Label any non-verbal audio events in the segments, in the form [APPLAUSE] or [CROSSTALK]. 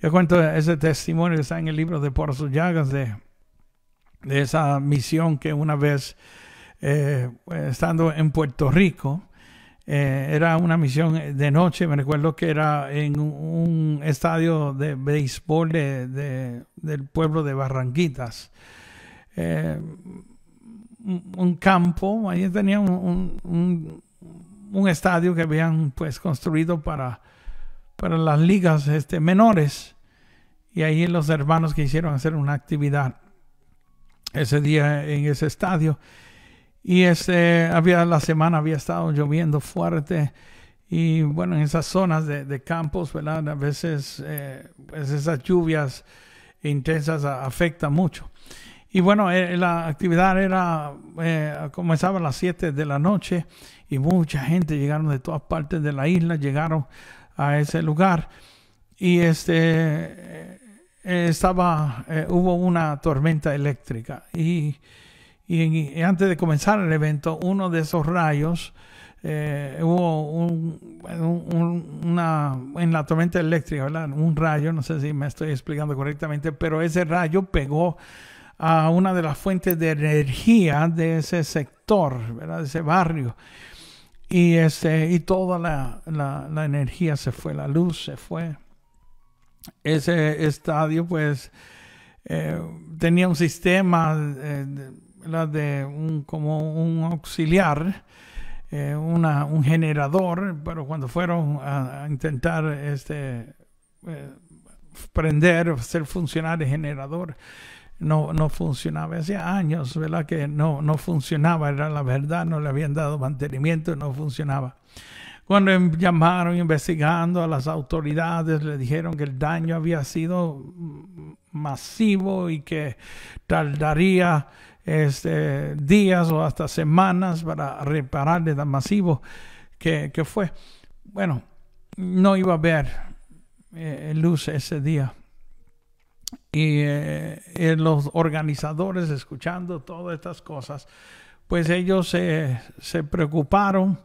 Yo cuento ese testimonio que está en el libro de Por sus llagas, de, esa misión que una vez, eh, estando en Puerto Rico, eh, era una misión de noche, me recuerdo que era en un estadio de béisbol del pueblo de Barranquitas. Eh, un campo, allí tenían un estadio que habían pues construido para para las ligas este, menores. Y ahí los hermanos que hicieron hacer una actividad ese día en ese estadio. Y ese había, la semana había estado lloviendo fuerte. Y bueno, en esas zonas de, campos, ¿verdad? A veces eh, pues esas lluvias intensas afectan mucho. Y bueno, eh, la actividad era, eh, comenzaba a las 7 de la noche y mucha gente llegaron de todas partes de la isla, llegaron a ese lugar. Y este, eh, eh, estaba, eh, hubo una tormenta eléctrica. Y, antes de comenzar el evento, uno de esos rayos, hubo una, en la tormenta eléctrica, un rayo, no sé si me estoy explicando correctamente, pero ese rayo pegó a una de las fuentes de energía de ese sector, ¿verdad? de ese barrio. Y, este, y toda la, la, energía se fue, la luz se fue. Ese estadio, pues, eh, tenía un sistema eh, de, como un auxiliar, eh, una, un generador, pero cuando fueron a, intentar este, prender, hacer funcionar el generador, no, no funcionaba. Hacía años, ¿verdad? Que no, no funcionaba, era la verdad, no le habían dado mantenimiento, no funcionaba. Cuando em, llamaron investigando a las autoridades, le dijeron que el daño había sido masivo y que tardaría este, días o hasta semanas para repararle el tan masivo que, fue. Bueno, no iba a ver eh, luz ese día y eh, eh, los organizadores escuchando todas estas cosas, pues ellos se preocuparon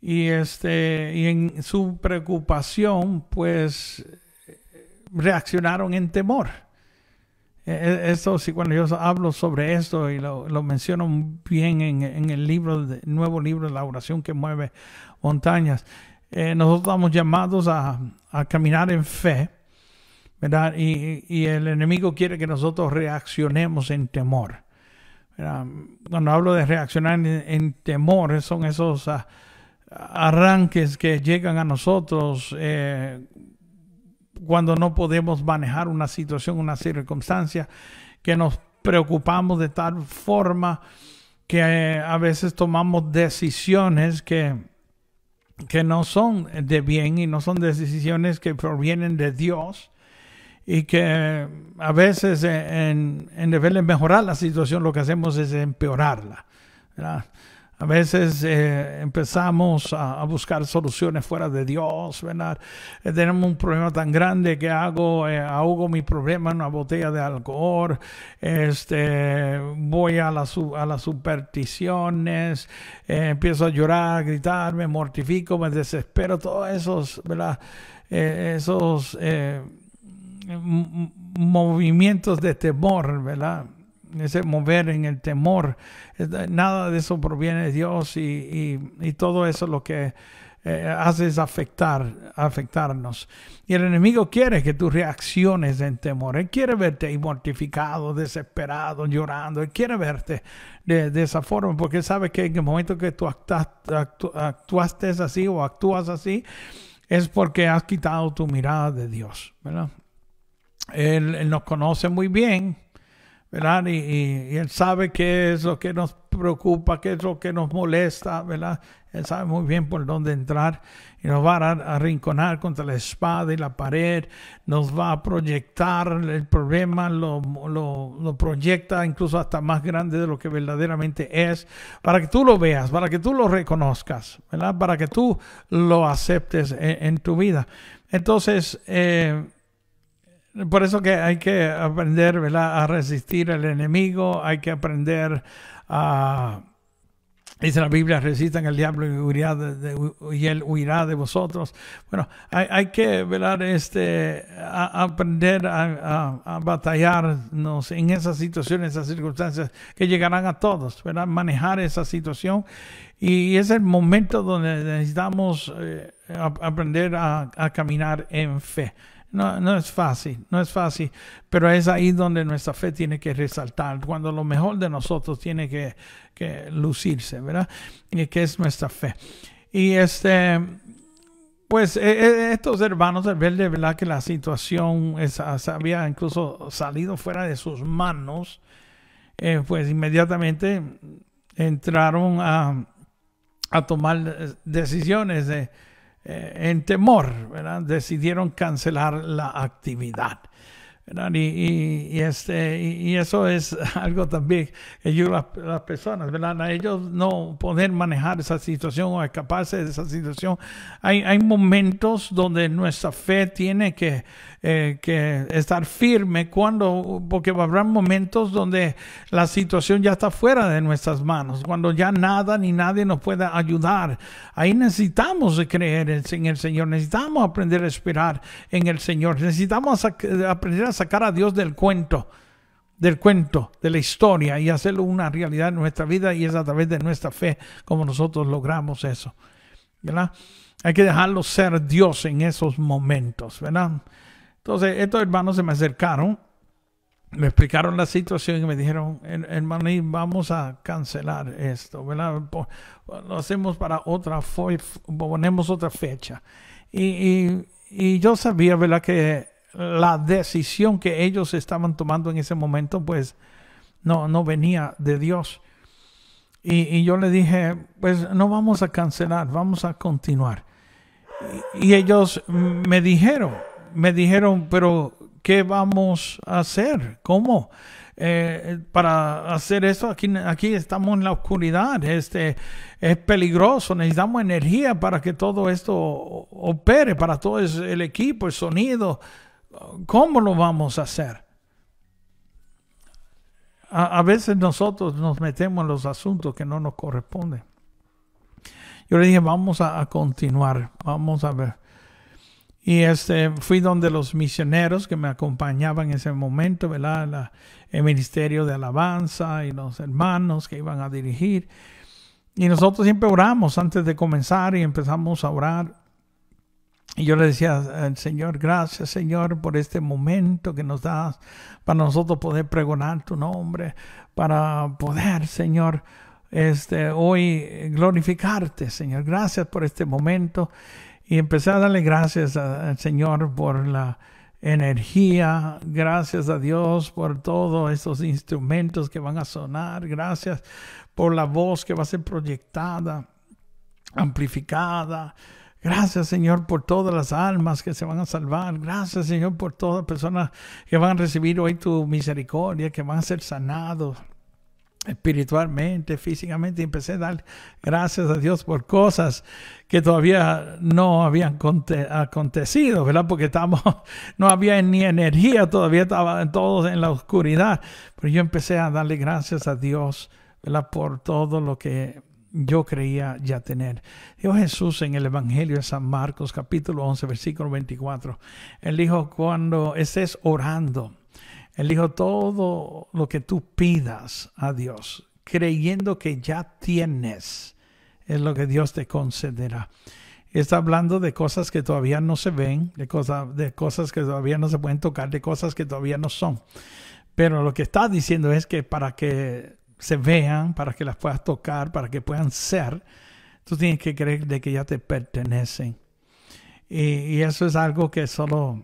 y, este, y en su preocupación pues reaccionaron en temor. E, e, esto, sí, cuando yo hablo sobre esto y lo, menciono bien en, en el libro, nuevo libro La oración que mueve montañas, eh, nosotros estamos llamados a, a caminar en fe y, el enemigo quiere que nosotros reaccionemos en temor. Cuando hablo de reaccionar en, temor, son esos ah, arranques que llegan a nosotros eh, cuando no podemos manejar una situación, una circunstancia, que nos preocupamos de tal forma que eh, a veces tomamos decisiones que, que no son de bien y no son decisiones que provienen de Dios y que eh, a veces eh, en, en vez de mejorar la situación lo que hacemos es empeorarla. A veces eh, empezamos a, buscar soluciones fuera de Dios, tenemos un problema tan grande que hago, ahogo mi problema en una botella de alcohol, este, voy a, a las supersticiones, empiezo a llorar, a gritar, me mortifico, me desespero, todos esos, ¿verdad? esos movimientos de temor, ¿verdad? Ese mover en el temor. Nada de eso proviene de Dios y, todo eso lo que eh, hace es afectar, afectarnos. Y el enemigo quiere que tú reacciones en temor. Él quiere verte mortificado, desesperado, llorando. Él quiere verte de, esa forma porque sabe que en el momento que tú actuaste así o actúas así, es porque has quitado tu mirada de Dios, ¿verdad? él, nos conoce muy bien, ¿verdad? Y, Él sabe qué es lo que nos preocupa, qué es lo que nos molesta, ¿verdad? Él sabe muy bien por dónde entrar y nos va a arrinconar contra la espada y la pared, nos va a proyectar el problema, lo, proyecta incluso hasta más grande de lo que verdaderamente es, para que tú lo veas, para que tú lo reconozcas, ¿verdad? Para que tú lo aceptes en, en tu vida. Entonces, eh, por eso que hay que aprender a resistir al enemigo, hay que aprender a... Dice la Biblia, resistan al diablo y, él huirá de vosotros. Bueno, hay, que este, aprender a, batallarnos en esas situaciones, esas circunstancias que llegarán a todos, Manejar esa situación. Y es el momento donde necesitamos eh, aprender a caminar en fe. No, es fácil, no es fácil, pero es ahí donde nuestra fe tiene que resaltar, cuando lo mejor de nosotros tiene que, lucirse, ¿verdad? Y que es nuestra fe. Y este, pues e, e, estos hermanos, al ver de verdad que la situación es, ah, había incluso salido fuera de sus manos, eh, pues inmediatamente entraron a, a tomar eh, decisiones de eh, en temor, decidieron cancelar la actividad. Y, y, este, y, eso es [LAUGHS] algo también que las, personas, ¿verdad? A ellos no poder manejar esa situación o escaparse de esa situación. Hay, hay momentos donde nuestra fe tiene que eh, que estar firme cuando, porque habrá momentos donde la situación ya está fuera de nuestras manos, cuando ya nada ni nadie nos pueda ayudar. Ahí necesitamos creer en el Señor, necesitamos aprender a esperar en el Señor, necesitamos aprender a sacar a Dios del cuento del cuento, de la historia y hacerlo una realidad en nuestra vida y es a través de nuestra fe como nosotros logramos eso. ¿Verdad? Hay que dejarlo ser Dios en esos momentos, ¿verdad? Entonces, estos hermanos se me acercaron, me explicaron la situación y me dijeron, hermano, vamos a cancelar esto, ¿verdad? Lo hacemos para otra, ponemos otra fecha. Y, y, yo sabía, ¿verdad?, que la decisión que ellos estaban tomando en ese momento, pues, no, no venía de Dios. Y, y, yo le dije, pues no vamos a cancelar, vamos a continuar. y ellos me dijeron, me dijeron, pero ¿qué vamos a hacer? ¿Cómo? Eh, para hacer esto, aquí, aquí estamos en la oscuridad, este, es peligroso, necesitamos energía para que todo esto opere, para todo el equipo, el sonido. ¿Cómo lo vamos a hacer? A, veces nosotros nos metemos en los asuntos que no nos corresponden. Yo le dije, vamos a continuar, vamos a ver. Y este, fui donde los misioneros que me acompañaban en ese momento, ¿verdad? el ministerio de alabanza y los hermanos que iban a dirigir. Y nosotros siempre oramos antes de comenzar y empezamos a orar. Y yo le decía al eh, Señor, gracias Señor por este momento que nos das para nosotros poder pregonar tu nombre, para poder, Señor, este, hoy glorificarte, Señor. Gracias por este momento y empezar a darle gracias al Señor por la energía, gracias a Dios por todos estos instrumentos que van a sonar, gracias por la voz que va a ser proyectada, amplificada. Gracias Señor por todas las almas que se van a salvar. Gracias Señor por todas las personas que van a recibir hoy tu misericordia, que van a ser sanados espiritualmente, físicamente, empecé a dar gracias a Dios por cosas que todavía no habían acontecido, ¿verdad? Porque [LAUGHS] no había ni energía, todavía estaba todos en la oscuridad, pero yo empecé a darle gracias a Dios, ¿verdad? Por todo lo que yo creía ya tener. Dios Jesús en el Evangelio de San Marcos, capítulo 11, versículo 24. Él dijo, cuando estés orando, Elijo todo lo que tú pidas a Dios, creyendo que ya tienes, es lo que Dios te concederá. Está hablando de cosas que todavía no se ven, de, de cosas que todavía no se pueden tocar, de cosas que todavía no son. Pero lo que está diciendo es que para que se vean, para que las puedas tocar, para que puedan ser, tú tienes que creer de que ya te pertenecen. Y, y eso es algo que solo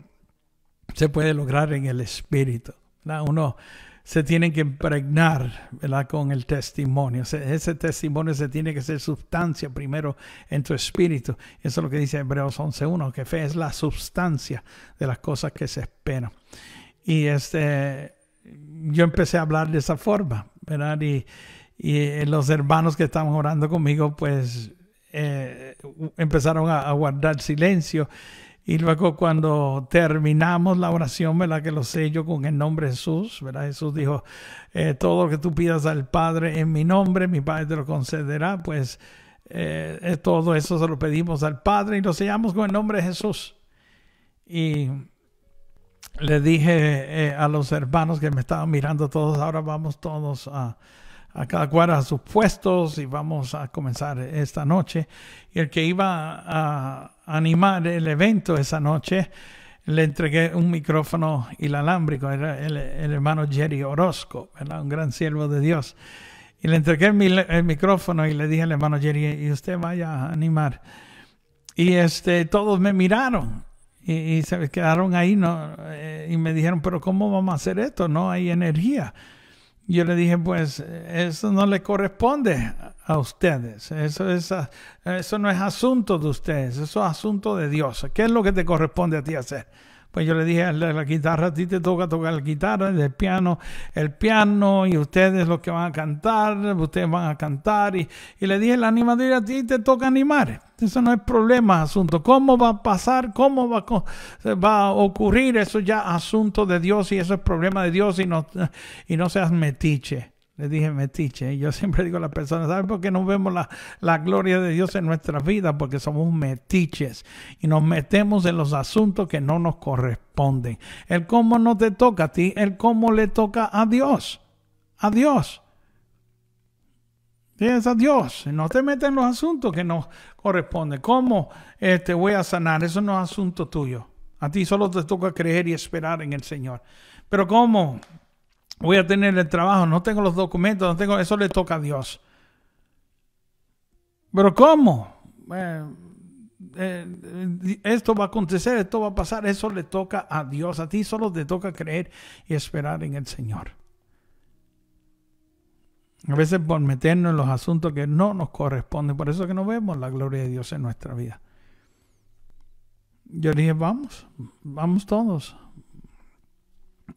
se puede lograr en el espíritu. Uno se tiene que impregnar con el testimonio. Ese testimonio se tiene que ser sustancia primero en tu espíritu. Eso es lo que dice Hebreos 11.1, que fe es la sustancia de las cosas que se esperan. Y este, yo empecé a hablar de esa forma, Y, eh, los hermanos que estaban orando conmigo, pues eh, empezaron a guardar silencio y luego cuando terminamos la oración, ¿verdad? Que lo sello con el nombre de Jesús, ¿verdad? Jesús dijo, eh, todo lo que tú pidas al Padre en mi nombre, mi Padre te lo concederá. Pues eh, todo eso se lo pedimos al Padre y lo sellamos con el nombre de Jesús. Y le dije eh, a los hermanos que me estaban mirando todos, ahora vamos todos a a cada cual a sus puestos y vamos a comenzar esta noche. Y el que iba a animar el evento esa noche, le entregué un micrófono y alámbrico, era el, hermano Jerry Orozco, un gran siervo de Dios. Y le entregué el, micrófono y le dije al hermano Jerry, y usted vaya a animar. Y este, todos me miraron y, se quedaron ahí ¿no? Eh, y me dijeron, pero ¿cómo vamos a hacer esto? No hay energía. Yo le dije, pues eso no le corresponde a ustedes, eso, es, ah, eso no es asunto de ustedes, eso es asunto de Dios. ¿Qué es lo que te corresponde a ti hacer? Pues yo le dije, a la guitarra a ti te toca tocar la guitarra, el piano, el piano, y ustedes los que van a cantar, ustedes van a cantar. Y, y le dije, la animadora a ti te toca animar. Eso no es problema, asunto. ¿Cómo va a pasar? ¿Cómo va, va a ocurrir? Eso ya asunto de Dios y eso es problema de Dios y no, y no seas metiche. Le dije metiche. ¿eh? Yo siempre digo a las personas, ¿sabes por qué no vemos la, gloria de Dios en nuestras vidas? Porque somos metiches y nos metemos en los asuntos que no nos corresponden. El cómo no te toca a ti, el cómo le toca a Dios. A Dios. Tienes a Dios. No te metes en los asuntos que no corresponden. ¿Cómo te este, voy a sanar? Eso no es asunto tuyo. A ti solo te toca creer y esperar en el Señor. Pero ¿cómo? voy a tener el trabajo, no tengo los documentos, no tengo, eso le toca a Dios. Pero ¿cómo? Eh, eh, esto va a acontecer, esto va a pasar, eso le toca a Dios, a ti solo te toca creer y esperar en el Señor. A veces por meternos en los asuntos que no nos corresponden, por eso que no vemos la gloria de Dios en nuestra vida. Yo dije, vamos, vamos todos,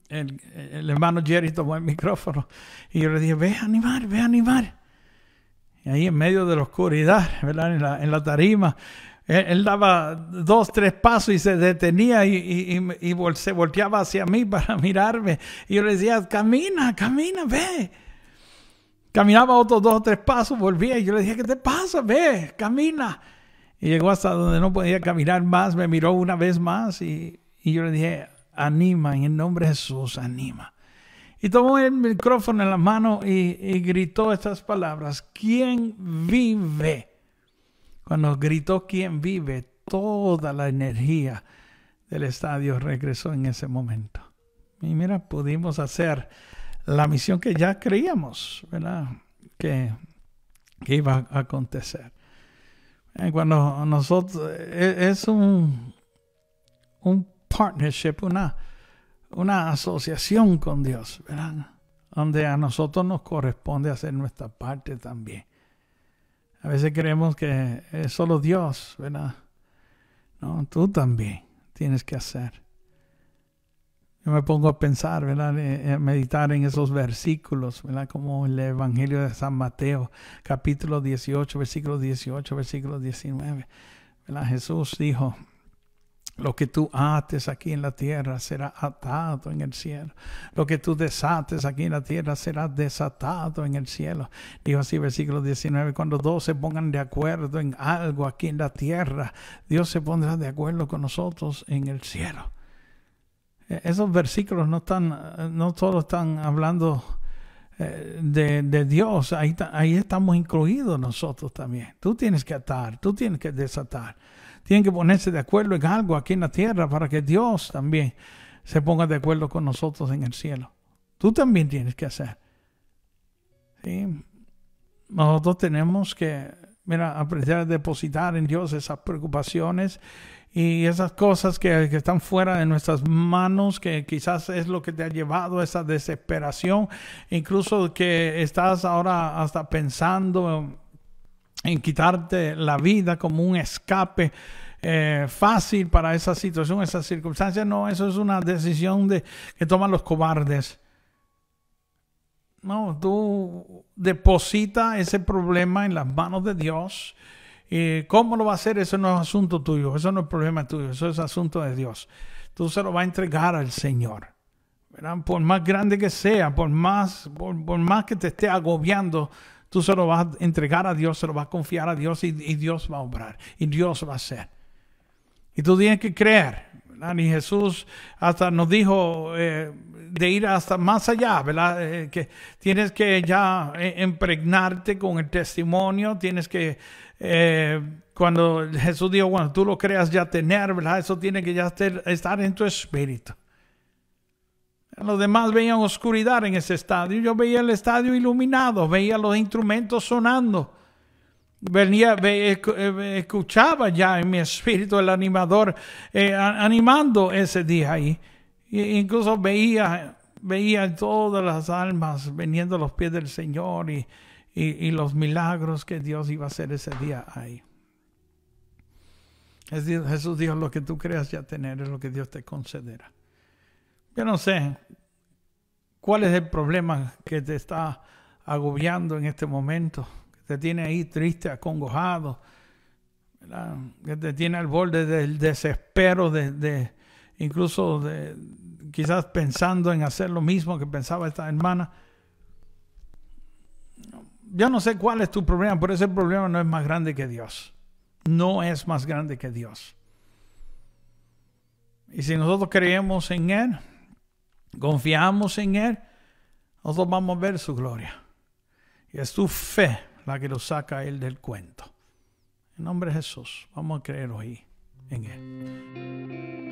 el, hermano Jerry tomó el micrófono y yo le dije, ve a animar, ve a animar. Y ahí en medio de la oscuridad, En, la, tarima, él, daba dos, tres pasos y se detenía y, y, se volteaba hacia mí para [LAUGHS] mirarme. Y yo le decía, camina, camina, ve. Caminaba otros dos o tres pasos, volvía y yo le dije ¿qué te pasa? Ve, camina. Y llegó hasta donde no podía caminar más, me miró una vez más y, y yo le dije, anima, en el nombre de Jesús, anima. Y tomó el micrófono en la mano y, gritó estas palabras, ¿quién vive? Cuando gritó ¿quién vive? Toda la energía del estadio regresó en ese momento. Y mira, pudimos hacer la misión que ya creíamos, ¿verdad? Que, iba a acontecer. Eh, cuando nosotros, eh, es un, un partnership, una, una asociación con Dios, ¿verdad? Donde a nosotros nos corresponde hacer nuestra parte también. A veces creemos que es solo Dios, ¿verdad? No, tú también tienes que hacer. Yo me pongo a pensar, ¿verdad? Eh, eh, meditar en esos versículos, ¿verdad? Como el Evangelio de San Mateo, capítulo 18, versículo 18, versículo 19. ¿verdad? Jesús dijo, lo que tú ates aquí en la tierra será atado en el cielo. Lo que tú desates aquí en la tierra será desatado en el cielo. Dijo así versículo 19, cuando dos se pongan de acuerdo en algo aquí en la tierra, Dios se pondrá de acuerdo con nosotros en el cielo. E, esos versículos no están, no todos están hablando eh, de, de, Dios, ahí, ahí estamos incluidos nosotros también. Tú tienes que atar, tú tienes que desatar tienen que ponerse de acuerdo en algo aquí en la tierra para que Dios también se ponga de acuerdo con nosotros en el cielo. Tú también tienes que hacer. ¿Sí? Nosotros tenemos que, mira, aprender a depositar en Dios esas preocupaciones y esas cosas que, que, están fuera de nuestras manos, que quizás es lo que te ha llevado a esa desesperación, incluso que estás ahora hasta pensando en quitarte la vida como un escape eh, fácil para esa situación, esas circunstancias. No, eso es una decisión de, que toman los cobardes. No, tú deposita ese problema en las manos de Dios. Eh, ¿Cómo lo va a hacer? Eso no es asunto tuyo, eso no es problema tuyo, eso es asunto de Dios. Tú se lo va a entregar al Señor. Por más grande que sea, por más, por más que te esté agobiando Tú se lo vas a entregar a Dios, se lo vas a confiar a Dios y, Dios va a obrar y Dios va a hacer. Y tú tienes que creer, ¿verdad? Y Jesús hasta nos dijo eh, de ir hasta más allá, ¿verdad? Eh, que tienes que ya eh, impregnarte con el testimonio, tienes que, cuando Jesús dijo, bueno, tú lo creas ya tener, ¿verdad? Eso tiene que ya estar en tu espíritu. Los demás veían oscuridad en ese estadio. Yo veía el estadio iluminado, veía los instrumentos sonando. Venía, eh, escuchaba ya en mi espíritu el animador eh, animando ese día ahí. incluso veía, veía todas las almas veniendo a los pies del Señor y, los milagros que Dios iba a hacer ese día ahí. Es Jesús dijo, lo que tú creas ya tener es lo que Dios te concederá. Yo no sé cuál es el problema que te está agobiando en este momento, que te tiene ahí triste, acongojado, que te tiene al borde del desespero, incluso de, quizás pensando en hacer lo mismo que pensaba esta hermana. Yo no sé cuál es tu problema, pero ese problema no es más grande que Dios. No es más grande que Dios. Y si nosotros creemos en Él, confiamos en Él, nosotros vamos a ver su gloria. Y es tu fe la que lo saca Él del cuento. En nombre de Jesús, vamos a creer hoy en Él.